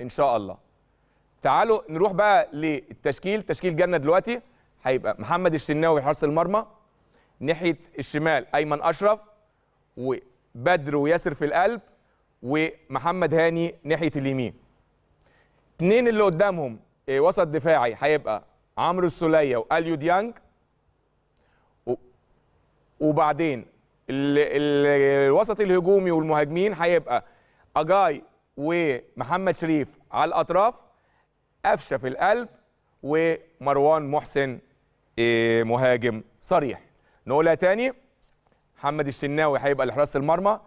ان شاء الله تعالوا نروح بقى للتشكيل تشكيل جالنا دلوقتي هيبقى محمد الشناوي حارس المرمى ناحيه الشمال ايمن اشرف وبدر وياسر في القلب ومحمد هاني ناحيه اليمين اثنين اللي قدامهم آه، وسط دفاعي هيبقى عمرو السوليه واليو ديانج وبعدين الوسط الهجومي والمهاجمين هيبقى اجاي ومحمد شريف على الاطراف قفشه في القلب ومروان محسن آه، مهاجم صريح نقولها إيه تاني محمد الشناوي هيبقى لحراسه المرمى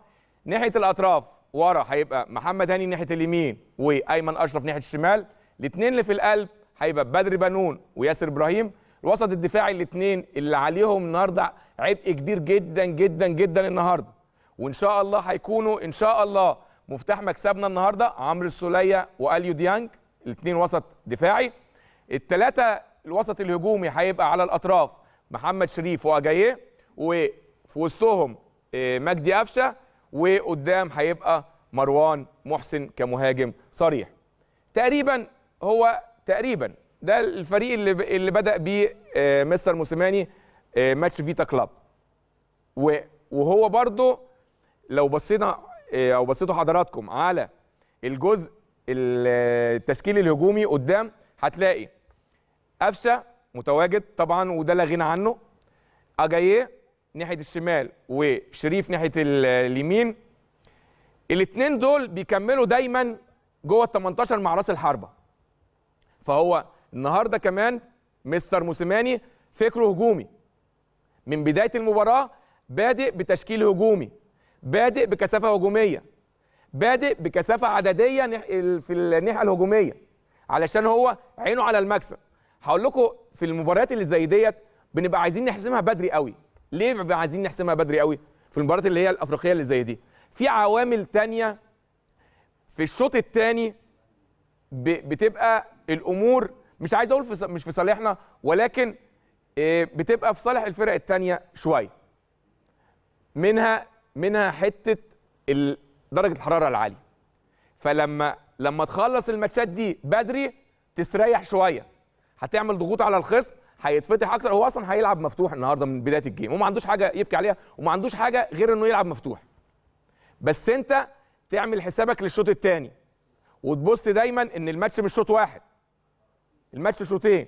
ناحيه الاطراف ورا هيبقى محمد هاني ناحيه اليمين وايمن اشرف ناحيه الشمال الاثنين اللي في القلب هيبقى بدر بنون وياسر ابراهيم الوسط الدفاعي الاثنين اللي عليهم النهارده عبء كبير جدا جدا جدا النهارده وان شاء الله هيكونوا ان شاء الله مفتاح مكسبنا النهارده عمرو السوليه واليو ديانج الاثنين وسط دفاعي الثلاثه الوسط الهجومي هيبقى على الاطراف محمد شريف واجاييه وفي وسطهم آه، مجدي قفشه وقدام هيبقى مروان محسن كمهاجم صريح تقريبا هو تقريبا ده الفريق اللي اللي بدا بيه آه، مستر موسيماني آه، ماتش فيتا كلاب وهو برضه لو بصينا إيه، او بصيتوا حضراتكم على الجزء التشكيل الهجومي قدام هتلاقي قفشه متواجد طبعا وده لا غنى عنه اجاييه ناحيه الشمال وشريف ناحيه اليمين الاثنين دول بيكملوا دايما جوه ال 18 مع راس الحربه فهو النهارده كمان مستر موسيماني فكره هجومي من بدايه المباراه بادئ بتشكيل هجومي بادئ بكثافه هجوميه بادئ بكثافه عدديه في الناحيه الهجوميه علشان هو عينه على المكسب هقول لكم في المباريات اللي زي ديت بنبقى عايزين نحسمها بدري قوي ليه بنبقى عايزين نحسمها بدري قوي في المباريات اللي هي الافريقيه اللي زي دي في عوامل تانية في الشوط الثاني بتبقى الامور مش عايز اقول في مش في صالحنا ولكن آه، بتبقى في صالح الفرق الثانيه شويه منها منها حته درجه الحراره العاليه فلما لما تخلص الماتشات دي بدري تستريح شويه هتعمل ضغوط على الخصم هيتفتح اكتر هو اصلا هيلعب مفتوح النهارده من بدايه الجيم وما عندوش حاجه يبكي عليها وما عندوش حاجه غير انه يلعب مفتوح بس انت تعمل حسابك للشوط الثاني وتبص دايما ان الماتش مش شوط واحد الماتش شوطين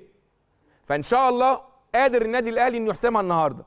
فان شاء الله قادر النادي الاهلي انه يحسمها النهارده